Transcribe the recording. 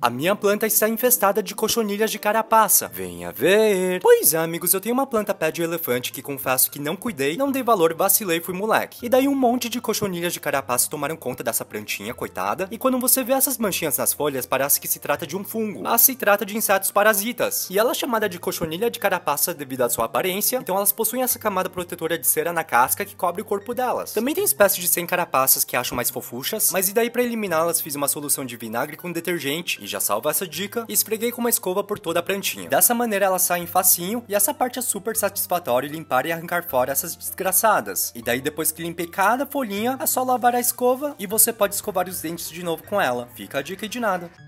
A minha planta está infestada de cochonilhas de carapaça. Venha ver. Pois é, amigos, eu tenho uma planta pé de elefante que confesso que não cuidei, não dei valor, vacilei, fui moleque. E daí um monte de cochonilhas de carapaça tomaram conta dessa plantinha, coitada. E quando você vê essas manchinhas nas folhas, parece que se trata de um fungo. Mas ah, se trata de insetos parasitas. E ela é chamada de cochonilha de carapaça devido à sua aparência, então elas possuem essa camada protetora de cera na casca que cobre o corpo delas. Também tem espécies de sem carapaças que acho mais fofuchas, mas e daí para eliminá-las fiz uma solução de vinagre com detergente e já salva essa dica, Espreguei esfreguei com uma escova por toda a plantinha. Dessa maneira ela sai em facinho e essa parte é super satisfatória limpar e arrancar fora essas desgraçadas. E daí depois que limpei cada folhinha, é só lavar a escova e você pode escovar os dentes de novo com ela. Fica a dica e de nada.